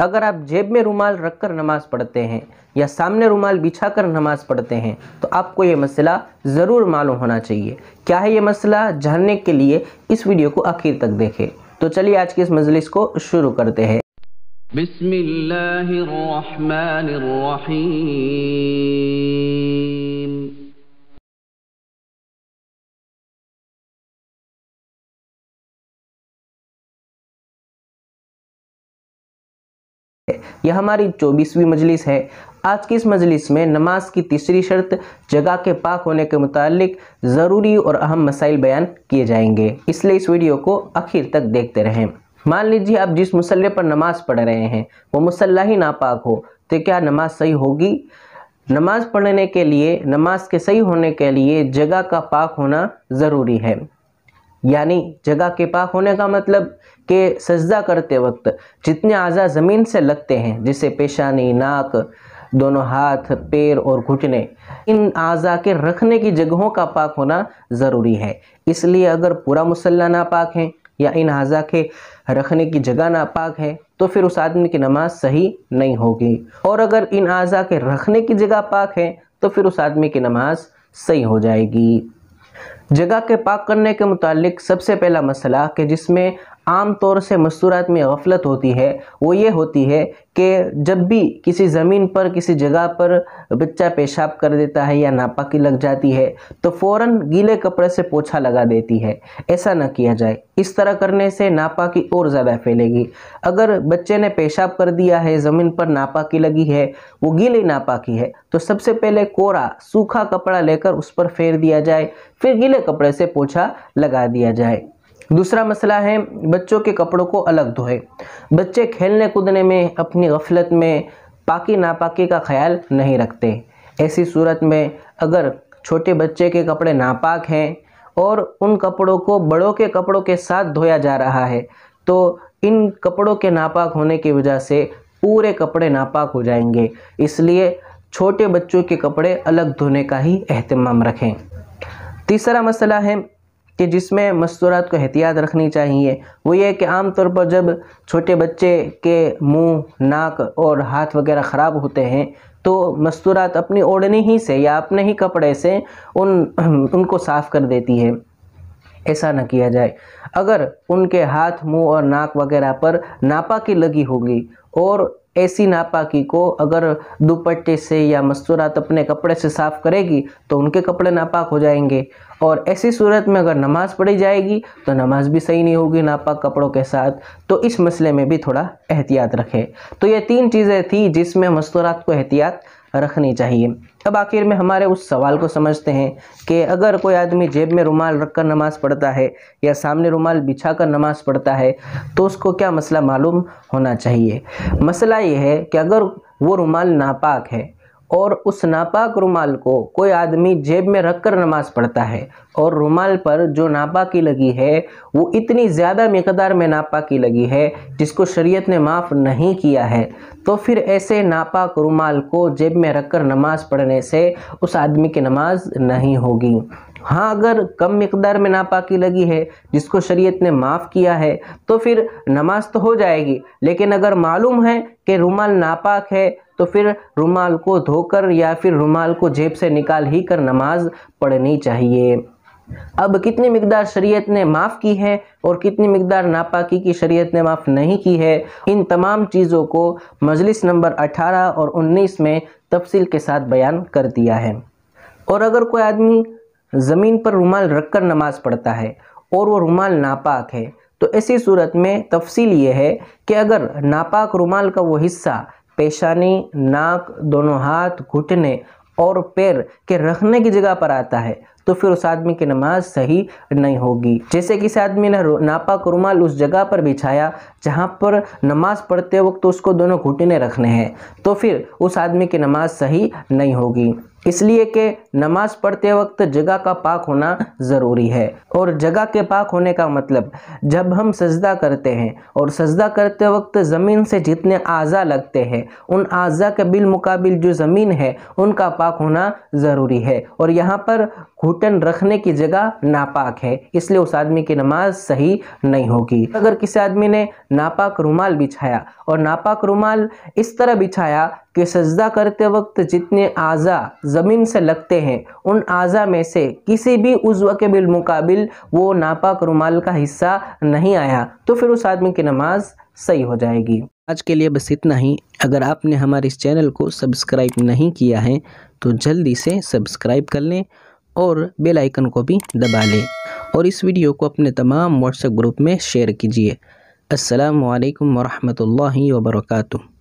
अगर आप जेब में रुमाल रख कर नमाज़ पढ़ते हैं या सामने रुमाल बिछा कर नमाज़ पढ़ते हैं तो आपको ये मसला ज़रूर मालूम होना चाहिए क्या है ये मसला जानने के लिए इस वीडियो को आखिर तक देखें तो चलिए आज की इस मजलिस को शुरू करते हैं बिस्मिल्लाहिर्रहमानिर्रहीम है यह हमारी चौबीसवीं मजलिस है आज की इस मजलिस में नमाज की तीसरी शर्त जगह के पाक होने के मुतालिक ज़रूरी और अहम मसाइल बयान किए जाएंगे इसलिए इस वीडियो को आखिर तक देखते रहें मान लीजिए आप जिस मसल्ले पर नमाज़ पढ़ रहे हैं वो मुसल्ला ही नापाक हो तो क्या नमाज सही होगी नमाज पढ़ने के लिए नमाज के सही होने के लिए जगह का पाक होना ज़रूरी है यानी जगह के पाक होने का मतलब के सजदा करते वक्त जितने आज़ा ज़मीन से लगते हैं जिसे पेशानी नाक दोनों हाथ पैर और घुटने इन आज़ा के रखने की जगहों का पाक होना ज़रूरी है इसलिए अगर पूरा मुसल्ला ना पाक है या इन आज़ा के रखने की जगह ना पाक है तो फिर उस आदमी की नमाज सही नहीं होगी और अगर इन आज़ा के रखने की जगह पाक है तो फिर उस आदमी की नमाज सही हो जाएगी जगह के पाक करने के मुतालिक सबसे पहला मसला कि जिसमें आम तौर से मस्तूरात में गफलत होती है वो ये होती है कि जब भी किसी ज़मीन पर किसी जगह पर बच्चा पेशाब कर देता है या नापाकी लग जाती है तो फ़ौर गीले कपड़े से पोछा लगा देती है ऐसा ना किया जाए इस तरह करने से नापाकी और ज़्यादा फैलेगी अगर बच्चे ने पेशाब कर दिया है ज़मीन पर नापाकी लगी है वो गीली नापाकी है तो सबसे पहले कोरा सूखा कपड़ा लेकर उस पर फेर दिया जाए फिर गीले कपड़े से पोछा लगा दिया जाए दूसरा मसला है बच्चों के कपड़ों को अलग धोए बच्चे खेलने कूदने में अपनी गफलत में पाकी नापाकी का ख्याल नहीं रखते ऐसी सूरत में अगर छोटे बच्चे के कपड़े नापाक हैं और उन कपड़ों को बड़ों के कपड़ों के साथ धोया जा रहा है तो इन कपड़ों के नापाक होने की वजह से पूरे कपड़े नापाक हो जाएंगे इसलिए छोटे बच्चों के कपड़े अलग धोने का ही अहतमाम रखें तीसरा मसला है कि जिसमें मस्तूरात को एहतियात रखनी चाहिए वो ये कि आमतौर पर जब छोटे बच्चे के मुंह नाक और हाथ वगैरह ख़राब होते हैं तो मस्तूरात अपनी ओढ़नी ही से या अपने ही कपड़े से उन उनको साफ़ कर देती है ऐसा ना किया जाए अगर उनके हाथ मुंह और नाक वगैरह पर नापाकी लगी होगी और ऐसी नापाकी को अगर दुपट्टे से या मस्तूरात अपने कपड़े से साफ़ करेगी तो उनके कपड़े नापाक हो जाएंगे और ऐसी सूरत में अगर नमाज़ पढ़ी जाएगी तो नमाज़ भी सही नहीं होगी नापाक कपड़ों के साथ तो इस मसले में भी थोड़ा एहतियात रखें तो ये तीन चीज़ें थी जिसमें मस्तूरात को एहतियात रखनी चाहिए अब आखिर में हमारे उस सवाल को समझते हैं कि अगर कोई आदमी जेब में रुमाल रखकर नमाज़ पढ़ता है या सामने रुमाल बिछा कर नमाज़ पढ़ता है तो उसको क्या मसला मालूम होना चाहिए मसला ये है कि अगर वो रुमाल नापाक है और उस नापाक रुमाल को कोई आदमी जेब में रखकर नमाज पढ़ता है और रुमाल पर जो नापाकी लगी है वो इतनी ज़्यादा मकदार में नापाकी लगी है जिसको शरीयत ने माफ़ नहीं किया है तो फिर ऐसे नापाक रुमाल को जेब में रखकर नमाज पढ़ने से उस आदमी की नमाज नहीं होगी हाँ अगर कम मकदार में नापाकी लगी है जिसको शरीयत ने माफ़ किया है तो फिर नमाज तो हो जाएगी लेकिन अगर मालूम है कि रुमाल नापाक है तो फिर रुमाल को धोकर या फिर रुमाल को जेब से निकाल ही कर नमाज पढ़नी चाहिए अब कितनी मकदार शरीयत ने माफ़ की है और कितनी मकदार नापाकी की शरीयत ने माफ़ नहीं की है इन तमाम चीज़ों को मजलिस नंबर 18 और 19 में तफसील के साथ बयान कर दिया है और अगर कोई आदमी ज़मीन पर रुमाल रख कर नमाज़ पढ़ता है और वो रुमाल नापाक है तो ऐसी सूरत में तफसील ये है कि अगर नापाक रुमाल का वो हिस्सा पेशानी नाक दोनों हाथ घुटने और पैर के रखने की जगह पर आता है तो फिर उस आदमी की नमाज सही नहीं होगी जैसे किसी आदमी ने नापाक रुमाल उस जगह पर बिछाया जहाँ पर नमाज पढ़ते वक्त तो उसको दोनों घुटने रखने हैं तो फिर उस आदमी की नमाज सही नहीं होगी इसलिए कि नमाज पढ़ते वक्त जगह का पाक होना ज़रूरी है और जगह के पाक होने का मतलब जब हम सजदा करते हैं और सजदा करते वक्त ज़मीन से जितने आज़ा लगते हैं उन आज़ा के बिल मुकाबिल जो ज़मीन है उनका पाक होना ज़रूरी है और यहाँ पर घुटन रखने की जगह नापाक है इसलिए उस आदमी की नमाज सही नहीं होगी अगर किसी आदमी ने नापाक रुमाल बिछाया और नापाक रुमाल इस तरह बिछाया कि सजदा करते वक्त जितने आज़ा ज़मीन से लगते हैं उन आज़ा में से किसी भी उज्व के बिलमुकाबिल वो नापाक रुमाल का हिस्सा नहीं आया तो फिर उस आदमी की नमाज सही हो जाएगी आज के लिए बस इतना ही अगर आपने हमारे इस चैनल को सब्सक्राइब नहीं किया है तो जल्दी से सब्सक्राइब कर लें और बेल आइकन को भी दबा लें और इस वीडियो को अपने तमाम व्हाट्सएप ग्रुप में शेयर कीजिए असलकम वरहमल वर्का